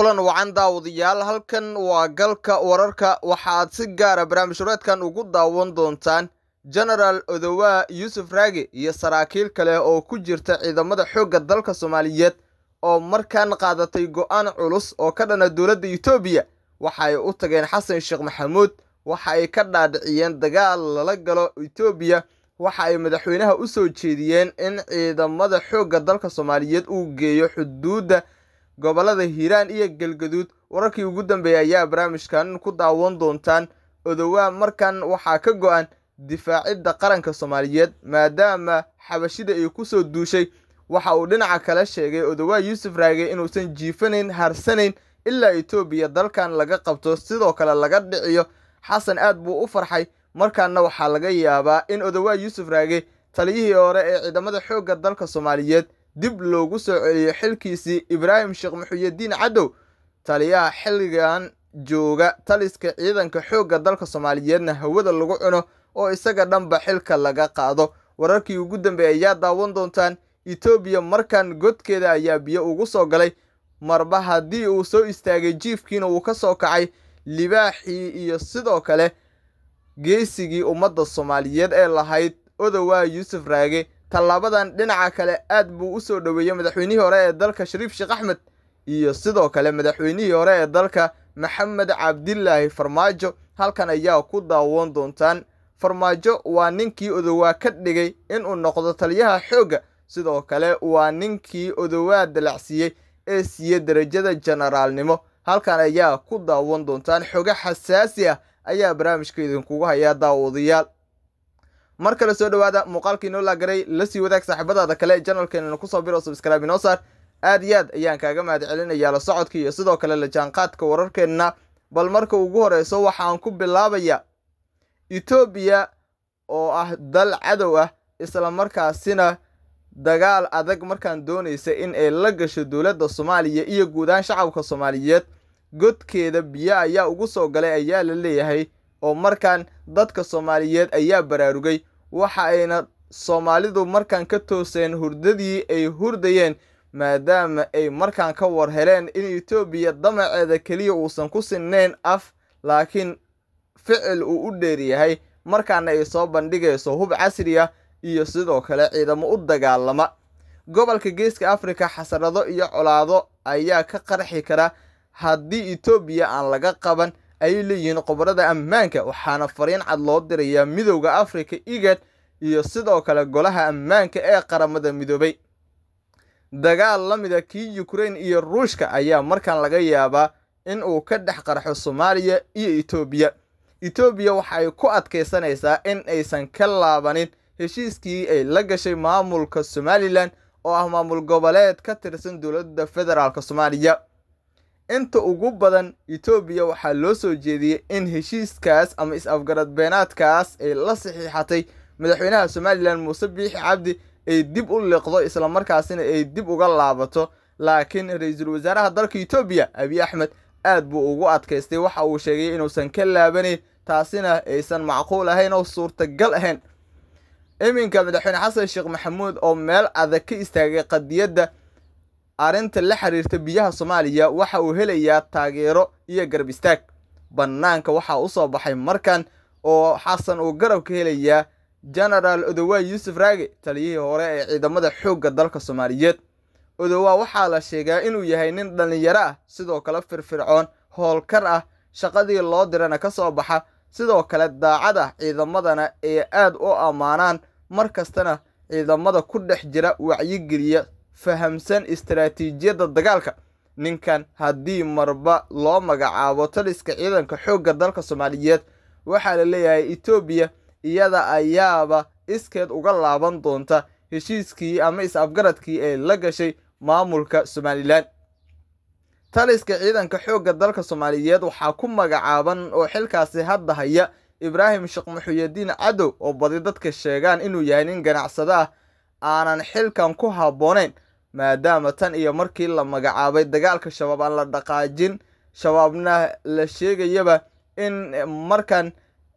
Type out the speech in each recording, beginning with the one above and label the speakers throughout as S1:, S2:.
S1: kulan wacan daawadayaal halkan waa galka wararka waxaad si gaara ah barnaamij horeedkan ugu daawan doontaan jenaraal odowaa yuusuf raage iyo saraakiil kale oo ku jirta ciidamada xoogga dalka soomaaliyeed oo markan qaadatay go'aan culus oo ka dhana dowladda etoobiya waxa ay u tageen xasan sheekh maxamuud waxa ay ka dhaadhiciyeen dagaal lala galo etoobiya waxa ay madaxweynaha u soo jeediyeen in ciidamada xoogga dalka soomaaliyeed uu geeyo xuduudda gobollada hiiraan iyo galgaduud wararkii ugu dambeeyey ayaa barnaamijkan ku daawan doontaan odowaa markan waxaa ka go'an difaacidda qaranka soomaaliyeed maadaama xabashida ay ku soo duushay waxa uu dhinaca kale sheegay odowaa yuusuf raage inuusan jiifanayn harsanayn ilaa etoobiya dalkan laga qabto sidoo kale laga dhiciyo xasan aad buu u farxay markaana waxaa laga yaabaa in odowaa yuusuf raage taliyihii hore ee ciidamada xoogga dalka soomaaliyeed dib loogu soo celiyey xilkiisii ibraahim sheekh maxuyadiin cadow taliyaha xilligan jooga taliska ciidanka xoogga dalka soomaaliyeedna hawada lagu cuno oo isaga dhanba xilka laga qaado wararkii ugu dambeeyay ayaa daawan doontaan itoobiya markan godkeeda ayaa biyo ugu soo galay marba haddii uu soo istaagay jiifkiina uu ka soo kacay libaaxii iyo sidoo kale geesigii ummadda soomaaliyeed ee lahayd odowaa yuusuf raage tallaabadan dhinaca kale aad buu u soo dhoweeyey madaxweynihii hore ee dalka shariif sheekh axmed iyo sidoo kale madaxweynihii hore ee dalka maxamed cabdilaahi farmaajo halkan ayaa ku daawoon doontaan farmaajo waa ninkii odowaa ka dhigay inuu noqdo taliyaha xoogga sidoo kale waa ninkii odowaa dalacsiiyey ee siiyey derajada jenaraalnimo halkan ayaa ku daawan doontaan xoga xasaasi ah ayaa barnaamijka idinkugu hayaa daawadayaal marka kale soo dhawaada muuqaalkii noo laagaray lasii wadaag saaxiibadaada kale janalkeenana kusoo biro subscribe inoo aad iyo aad ayaan kaaga mahad celinayaa la socodka iyo sidoo kale la jaanqaadka wararkeenna bal marka ugu horeyso waxaan ku bilaabayaa etoobiya oo ah dal cadow ah isla markaasina dagaal adag markaan doonaysa in ay la gasho dowladda soomaaliya iyo guud shacabka soomaaliyeed godkeeda biyo ayaa ugu soo galay ayaa la leeyahay oo markaan dadka soomaaliyeed ayaa baraarugay waxa ayna soomaalidu markaan ka tooseen hurdadii ay hurdayeen maadaama ay markaan ka war heleen in etoobiya damaceeda keliya uusan ku sinnayn af laakiin ficil uu u dheer yahay markaana ay soo bandhigayso hub casriya ah iyo sidoo kale ciidamo u dagaalama gobolka geeska afrika xasarado iyo colaado ayaa ka qarxi kara haddii etoobiya aan laga qaban ayay leeyihiin khubarada ammaanka waxaana fariin cad loo dirayaa midowda afrika igad iyo sidoo kale golaha ammaanka ee qaramada midoobay dagaal la mida kii yukrein iyo ruushka ayaa markan laga yaabaa in uu ka dhex qarxo soomaaliya iyo itoobiya etoobiya waxa ay ku adkaysanaysaa in aysan ka laabanin heshiiskii ay la gashay maamulka somalilan oo ah maamul goboleed ka tirsan dowladda federaalka soomaaliya inta ugu badan etoobiya waxaa loo soo jeediyey in heshiiskaas ama is-afgarad beenaadkaas ay la saxiixatay madaxweynaha somalilan muuse biixi cabdi ay dib u liqdo islamarkaasina ay dib uga laabato laakiin ra-iisul wasaaraha dalka itoobiya abiy axmed aad buu ugu adkaystay waxa uu sheegay inuusan ka laabanayn taasina aysan macquul ahayn oo suurtagal ahayn iminka madaxweyne xasan sheekh maxamuud oo meel adag ka istaagay qadiyadda arrinta la xiriirta biyaha soomaaliya waxa uu helayaa taageero iyo garab istaag bannaanka waxaa u soo baxay markan oo xasan uu garabka helayaa genaraal odowaa yuusuf raage taliyihii hore ee ciidamada xoogga dalka soomaaliyeed odowaa waxaa la sheegaa inuu yahay nin dhallinyaro ah sidoo kale firfircoon howlkar ah shaqadii loo dirana ka soo baxa sidoo kale daacada ciidamadana ee aad u ammaanaan mar kastana ciidamada ku dhex jira wacyigeliya fahamsan istaraatiijiyadda dagaalka ninkan haddii marba loo magacaabo taliska ciidanka xoogga dalka soomaaliyeed waxaa la leeyahay etoobiya iyada ayaaba iskeed uga laaban doonta heshiiskii ama is-afgaradkii ay la gashay maamulka somalilan taliska ciidanka xoogga dalka soomaaliyeed waxaa ku magacaaban oo xilkaasi hadda haya ibraahim sheekh muxuyadiin cadow oo badi dadka sheegaan inuu yahay nin ganacsada ah aanan xilkan ku habboonayn maadaama tan iyo markii la magacaabay dagaalka shabaab aan la dhaqaajin shabaabna la sheegayaba in markan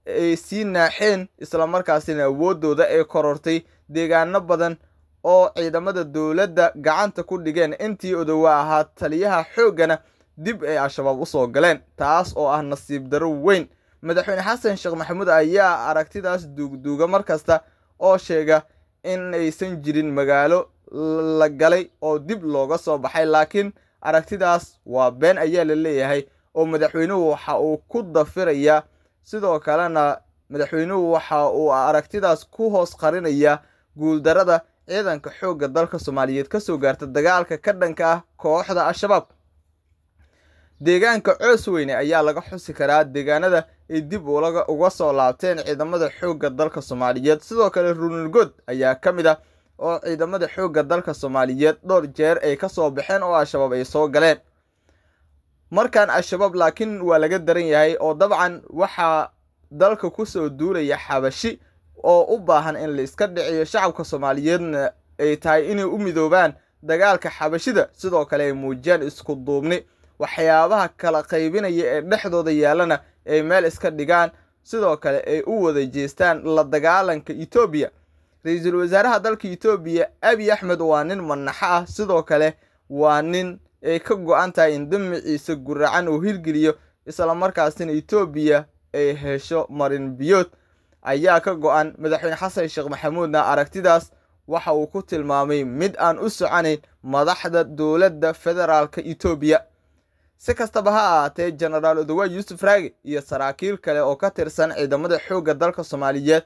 S1: ay sii naaxeen islamarkaasina awooddooda ay korortay deegaano badan oo ciidamada dowladda gacanta ku dhigeen intii odowa ahaa taliyaha xooggana dib ay al-shabaab ah u soo galeen taas oo ah nasiib daro weyn madaxweyne xasan sheekh maxamuud ayaa aragtidaas duugduuga markasta oo sheega inaysan jirin magaalo la galay oo dib looga soo baxay laakiin aragtidaas waa been ayaa la leeyahay oo madaxweynuhu waxa uu ku dafirayaa sidoo kalena madaxweynuhu waxa uu aragtidaas ku hoos qarinayaa guuldarada ciidanka xoogga dalka soomaaliyeed kasoo gaarta dagaalka ka dhanka ah kooxda al-shabaab deegaanka coosweyne ayaa laga xusi karaa deegaanada ay dib uga soo laabteen ciidamada xoogga dalka soomaaliyeed sidoo kale ruunulgood ayaa ka mid a ah oo ciidamada xoogga dalka soomaaliyeed dhowr jeer ay ka soo baxeen oo al-shabaab ay soo galeen markan al-shabaab laakiin waa laga daran yahay oo dabcan waxaa dalka kusoo duulaya xabashi oo u baahan in layska dhiciyo shacabka soomaaliyeedna ay tahay inay u midoobaan dagaalka xabashida sidoo kale ay muujiyaan isku duubni waxyaabaha kala qaybinaya ee dhexdooda yaallana ay meel iska dhigaan sidoo kale ay u wada jeestaan la dagaalanka etoobiya ra-iisul wasaaraha dalka etoobiya abiy axmed waa nin manaxo ah sidoo kale waa nin ay ka go-an tahay in damaciisa guracan uu hirgeliyo islamarkaasina etoobiya ay hesho marin biyood ayaa ka go-an madaxweyne xasan sheekh maxamuudna aragtidaas waxa uu ku tilmaamay mid aan u soconayn madaxda dowladda federaalka etoobiya si kastaba ha ahaatee jenaraal odawa yuusuf raage iyo saraakiil kale oo ka tirsan ciidamada xoogga dalka soomaaliyeed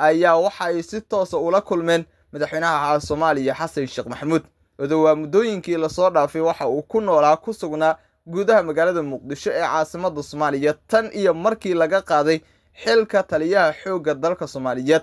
S1: ayaa waxa ay si toosa ah ula kulmeen madaxweynaha ahaa soomaaliya xasan sheekh maxamuud odowaa muddooyinkii lasoo dhaafay waxa uu ku noolaa ku sugnaa gudaha magaalada muqdisho ee caasimadda soomaaliya tan iyo markii laga qaaday xilka taliyaha xoogga dalka soomaaliyeed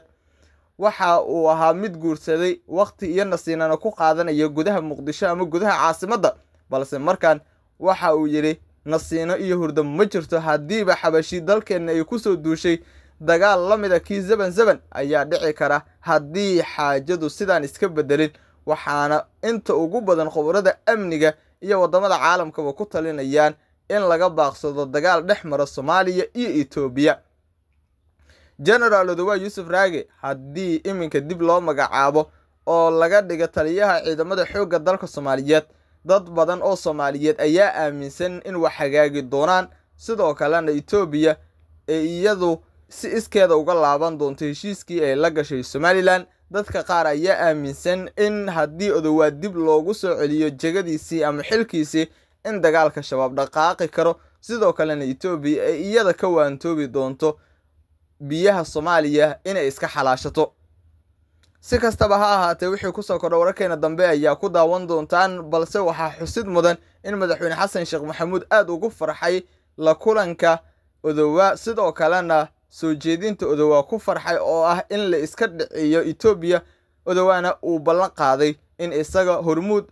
S1: waxa uu ahaa mid guursaday wakhti iyo nasiinana ku qaadanaya gudaha muqdisho ama gudaha caasimadda balse markaan waxa uu yidhi nasiino iyo hurdo ma jirto haddiiba xabashi dalkeenna ay ku soo duushay dagaal la mida ah kii zeban zeban ayaa dhici kara haddii xaajadu sidaan iska bedelin waxaana inta ugu badan khubarada amniga iyo waddamada caalamkaba ku talinayaan in laga baaqsado dagaal dhex mara soomaaliya iyo etoobiya jenaraal odowaa yuusuf raage haddii iminka dib loo magacaabo oo laga dhiga taliyaha ciidamada xoogga dalka soomaaliyeed dad badan oo soomaaliyeed ayaa aaminsan in wax hagaagi doonaan sidoo kalena etoobiya ee iyadu si iskeeda uga laaban doonto heshiiskii ay la gashay somalilan dadka qaar ayaa aaminsan in haddii odowaad dib loogu soo celiyo jegadiisii ama xilkiisii in dagaalka shabaab dhaqaaqi karo sidoo kalena etoobiya ay iyada ka waantoobi doonto biyaha soomaaliya inay iska xalaashato si kastaba ha ahaatee wixii kusoo kordha wararkeena dambe ayaa ku daawan doontaan balse waxaa xusid mudan in madaxweyne xasan sheekh maxamuud aad ugu farxay la kulanka odowaa sidoo kalena soo jeedinta Odawa ku farxay oo ah in la iska dhiciyo Ethiopia odowaana uu ballan qaaday in isaga hormuud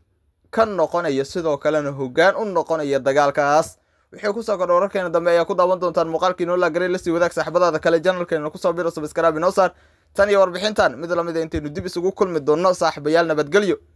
S1: ka noqonayo sidoo kalena hoggaan u noqonaya dagaalkaas wixii ku soo kordha wararkeena dambe ayaa ku daawan doontaan muuqaalkii noo laagaray lasii wadaag saaxibadaada kale janalkeena kusoo biro subscribe inoo saar tan iyo warbixintan mid lamid a ah intaynu dib isugu kulmi doonno saaxiibayaal nabadgelyo